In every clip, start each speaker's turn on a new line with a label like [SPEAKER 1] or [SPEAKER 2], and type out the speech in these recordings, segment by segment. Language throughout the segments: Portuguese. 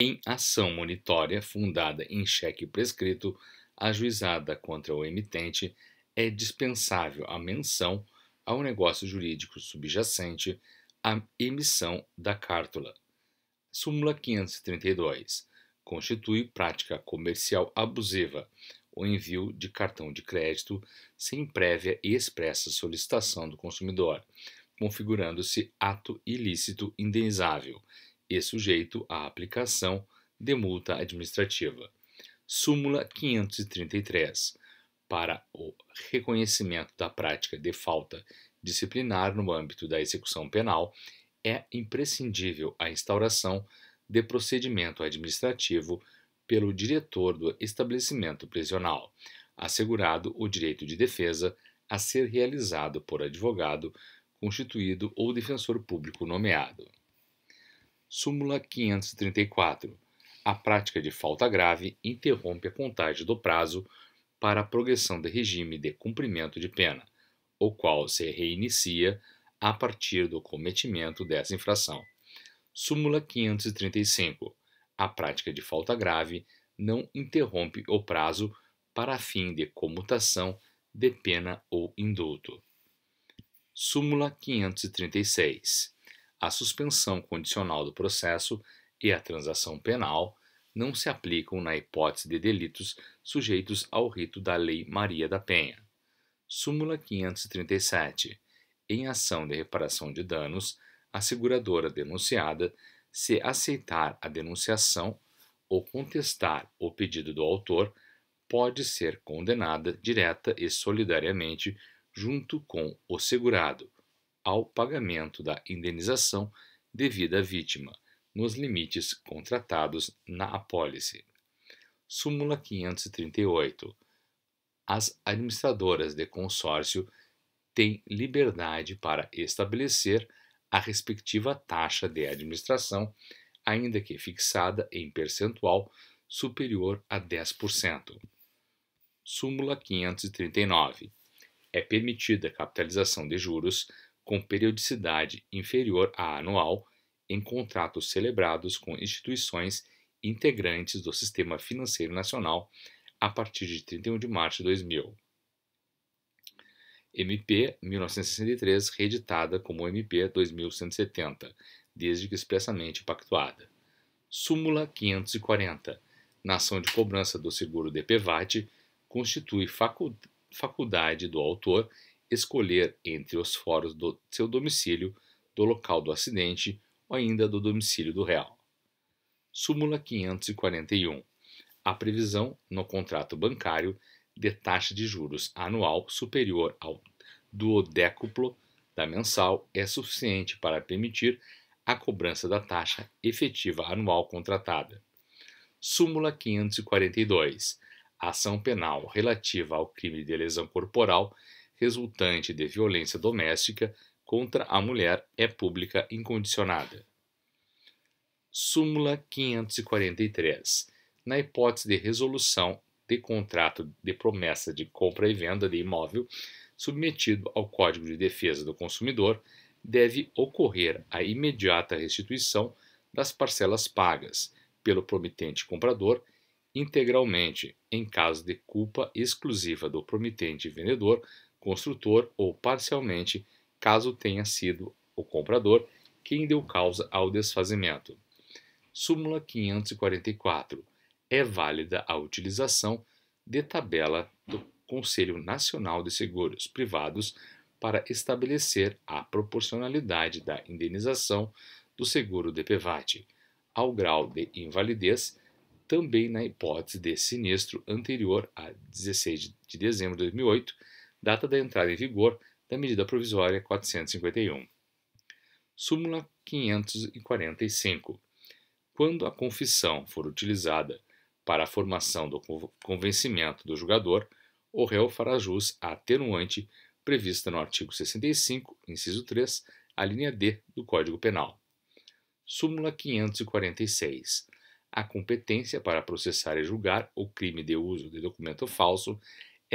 [SPEAKER 1] em ação monitória fundada em cheque prescrito ajuizada contra o emitente, é dispensável a menção ao negócio jurídico subjacente à emissão da cártula. Súmula 532. Constitui prática comercial abusiva o envio de cartão de crédito sem prévia e expressa solicitação do consumidor, configurando-se ato ilícito indenizável, e é sujeito à aplicação de multa administrativa. Súmula 533 para o reconhecimento da prática de falta disciplinar no âmbito da execução penal é imprescindível a instauração de procedimento administrativo pelo diretor do estabelecimento prisional, assegurado o direito de defesa a ser realizado por advogado constituído ou defensor público nomeado. Súmula 534. A prática de falta grave interrompe a contagem do prazo para a progressão de regime de cumprimento de pena, o qual se reinicia a partir do cometimento dessa infração. Súmula 535. A prática de falta grave não interrompe o prazo para fim de comutação de pena ou indulto. Súmula 536 a suspensão condicional do processo e a transação penal não se aplicam na hipótese de delitos sujeitos ao rito da Lei Maria da Penha. Súmula 537. Em ação de reparação de danos, a seguradora denunciada, se aceitar a denunciação ou contestar o pedido do autor, pode ser condenada direta e solidariamente junto com o segurado, ao pagamento da indenização devida à vítima, nos limites contratados na apólice. Súmula 538. As administradoras de consórcio têm liberdade para estabelecer a respectiva taxa de administração, ainda que fixada em percentual superior a 10%. Súmula 539. É permitida a capitalização de juros com periodicidade inferior à anual em contratos celebrados com instituições integrantes do Sistema Financeiro Nacional a partir de 31 de março de 2000. MP 1963, reeditada como MP 2170, desde que expressamente pactuada. Súmula 540. Na ação de cobrança do seguro DPVAT, constitui faculdade do autor escolher entre os fóruns do seu domicílio, do local do acidente ou ainda do domicílio do réu. Súmula 541. A previsão no contrato bancário de taxa de juros anual superior ao duodécuplo da mensal é suficiente para permitir a cobrança da taxa efetiva anual contratada. Súmula 542. A ação penal relativa ao crime de lesão corporal resultante de violência doméstica contra a mulher é pública incondicionada. Súmula 543. Na hipótese de resolução de contrato de promessa de compra e venda de imóvel submetido ao Código de Defesa do Consumidor, deve ocorrer a imediata restituição das parcelas pagas pelo promitente comprador integralmente, em caso de culpa exclusiva do promitente vendedor construtor ou parcialmente, caso tenha sido o comprador quem deu causa ao desfazimento. Súmula 544. É válida a utilização de tabela do Conselho Nacional de Seguros Privados para estabelecer a proporcionalidade da indenização do seguro de PVAT ao grau de invalidez, também na hipótese de sinistro anterior a 16 de dezembro de 2008 data da entrada em vigor da medida provisória 451. Súmula 545. Quando a confissão for utilizada para a formação do convencimento do julgador, o réu fará jus à atenuante prevista no artigo 65, inciso 3, a linha D do Código Penal. Súmula 546. A competência para processar e julgar o crime de uso de documento falso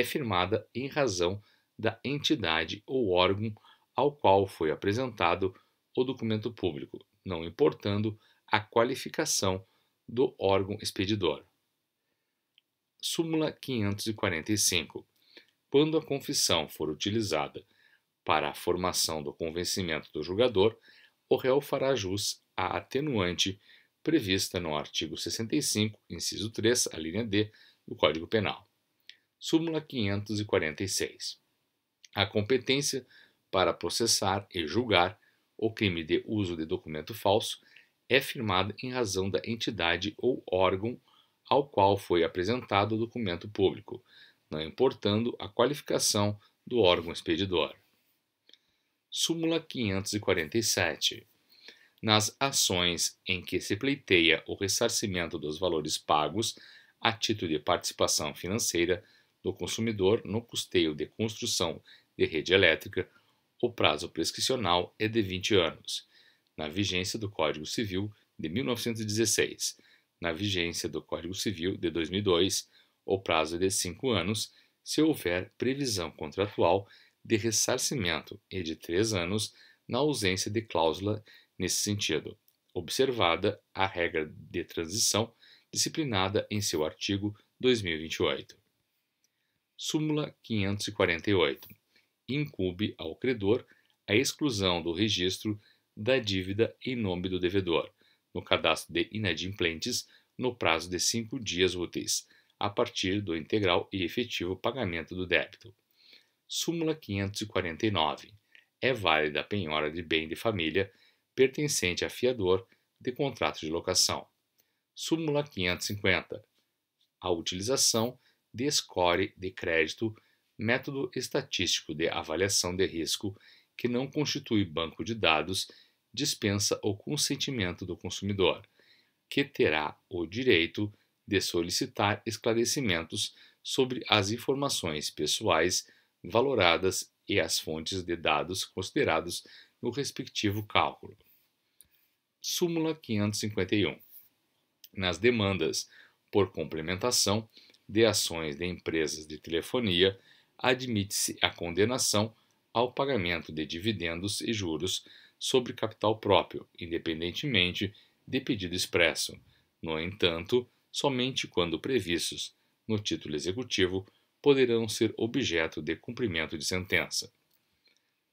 [SPEAKER 1] é firmada em razão da entidade ou órgão ao qual foi apresentado o documento público, não importando a qualificação do órgão expedidor. Súmula 545. Quando a confissão for utilizada para a formação do convencimento do julgador, o réu fará jus à atenuante prevista no artigo 65, inciso 3, a linha D do Código Penal súmula 546. A competência para processar e julgar o crime de uso de documento falso é firmada em razão da entidade ou órgão ao qual foi apresentado o documento público, não importando a qualificação do órgão expedidor. Súmula 547. Nas ações em que se pleiteia o ressarcimento dos valores pagos a título de participação financeira do consumidor no custeio de construção de rede elétrica, o prazo prescricional é de 20 anos, na vigência do Código Civil de 1916. Na vigência do Código Civil de 2002, o prazo é de 5 anos se houver previsão contratual de ressarcimento e de 3 anos na ausência de cláusula nesse sentido, observada a regra de transição disciplinada em seu artigo 2028 súmula 548. Incube ao credor a exclusão do registro da dívida em nome do devedor, no cadastro de inadimplentes, no prazo de cinco dias úteis, a partir do integral e efetivo pagamento do débito. Súmula 549. É válida a penhora de bem de família pertencente a fiador de contrato de locação. Súmula 550. A utilização de score de crédito, método estatístico de avaliação de risco que não constitui banco de dados, dispensa o consentimento do consumidor, que terá o direito de solicitar esclarecimentos sobre as informações pessoais valoradas e as fontes de dados considerados no respectivo cálculo. Súmula 551. Nas demandas por complementação, de ações de empresas de telefonia, admite-se a condenação ao pagamento de dividendos e juros sobre capital próprio, independentemente de pedido expresso. No entanto, somente quando previstos no título executivo poderão ser objeto de cumprimento de sentença.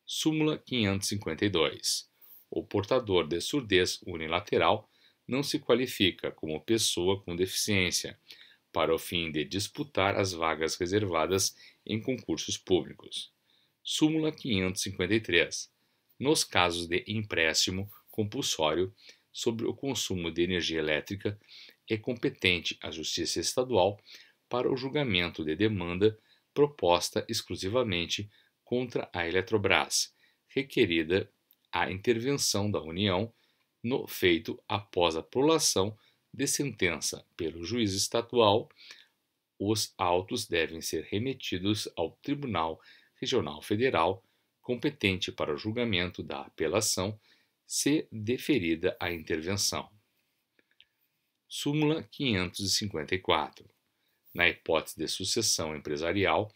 [SPEAKER 1] Súmula 552. O portador de surdez unilateral não se qualifica como pessoa com deficiência, para o fim de disputar as vagas reservadas em concursos públicos. Súmula 553. Nos casos de empréstimo compulsório sobre o consumo de energia elétrica, é competente a Justiça Estadual para o julgamento de demanda proposta exclusivamente contra a Eletrobras, requerida a intervenção da União no feito após a prolação de sentença pelo juiz estatual, os autos devem ser remetidos ao Tribunal Regional Federal competente para o julgamento da apelação, se deferida a intervenção. Súmula 554. Na hipótese de sucessão empresarial,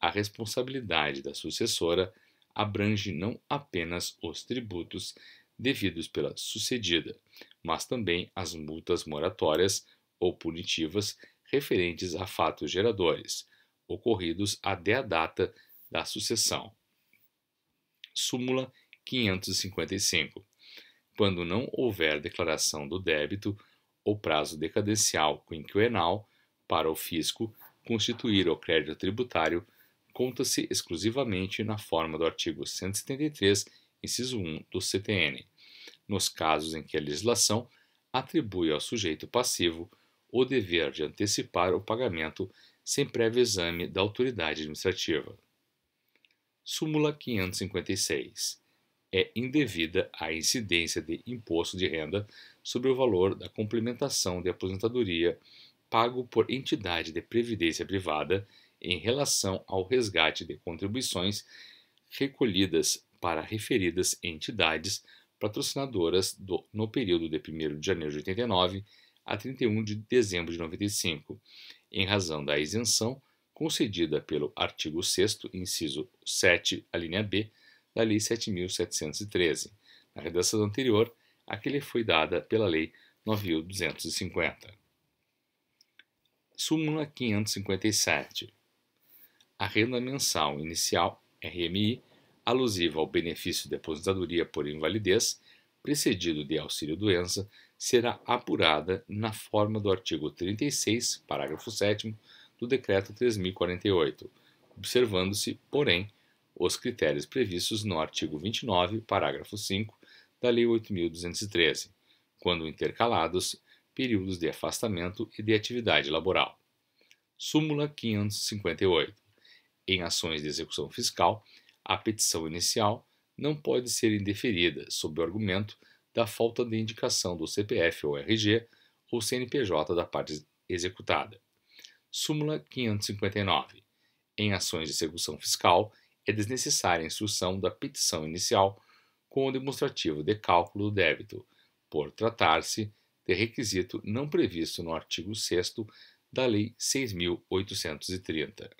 [SPEAKER 1] a responsabilidade da sucessora abrange não apenas os tributos devidos pela sucedida, mas também as multas moratórias ou punitivas referentes a fatos geradores, ocorridos até a data da sucessão. Súmula 555. Quando não houver declaração do débito, o prazo decadencial quinquenal para o fisco constituir o crédito tributário conta-se exclusivamente na forma do artigo 173, inciso 1 do CTN nos casos em que a legislação atribui ao sujeito passivo o dever de antecipar o pagamento sem prévio exame da autoridade administrativa. Súmula 556. É indevida a incidência de imposto de renda sobre o valor da complementação de aposentadoria pago por entidade de previdência privada em relação ao resgate de contribuições recolhidas para referidas entidades patrocinadoras do, no período de 1 de janeiro de 89 a 31 de dezembro de 95, em razão da isenção concedida pelo artigo 6, inciso 7, alínea B, da Lei 7.713. Na redação anterior, a que lhe foi dada pela Lei 9.250. Súmula 557. A renda mensal inicial, RMI, alusiva ao benefício de aposentadoria por invalidez, precedido de auxílio-doença, será apurada na forma do artigo 36, parágrafo 7 do Decreto 3048, observando-se, porém, os critérios previstos no artigo 29, parágrafo 5 da Lei 8.213, quando intercalados períodos de afastamento e de atividade laboral. Súmula 558. Em ações de execução fiscal, a petição inicial não pode ser indeferida sob o argumento da falta de indicação do CPF ou RG ou CNPJ da parte executada. Súmula 559. Em ações de execução fiscal, é desnecessária a instrução da petição inicial com o demonstrativo de cálculo do débito, por tratar-se de requisito não previsto no artigo 6 da Lei 6.830.